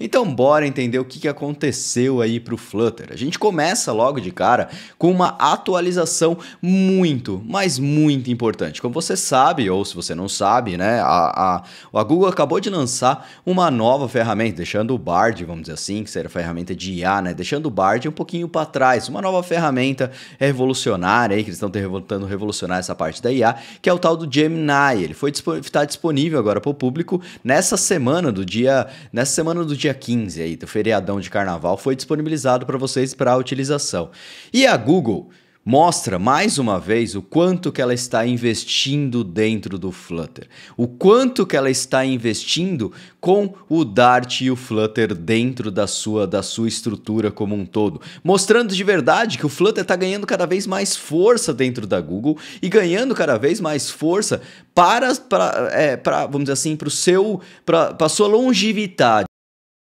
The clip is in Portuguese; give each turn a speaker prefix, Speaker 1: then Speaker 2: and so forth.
Speaker 1: Então bora entender o que aconteceu aí para o Flutter. A gente começa logo de cara com uma atualização muito, mas muito importante. Como você sabe, ou se você não sabe, né, a, a, a Google acabou de lançar uma nova ferramenta, deixando o Bard, vamos dizer assim, que seria a ferramenta de IA, né, deixando o Bard um pouquinho para trás. Uma nova ferramenta revolucionária aí, que eles estão tentando revolucionar essa parte da IA, que é o tal do Gemini. Ele foi está disponível agora para o público nessa semana do dia, nessa semana do dia dia 15 aí do feriadão de carnaval foi disponibilizado para vocês para utilização. E a Google mostra mais uma vez o quanto que ela está investindo dentro do Flutter, o quanto que ela está investindo com o Dart e o Flutter dentro da sua da sua estrutura como um todo, mostrando de verdade que o Flutter está ganhando cada vez mais força dentro da Google e ganhando cada vez mais força para, para, é, para vamos dizer assim para o seu para, para a sua longevidade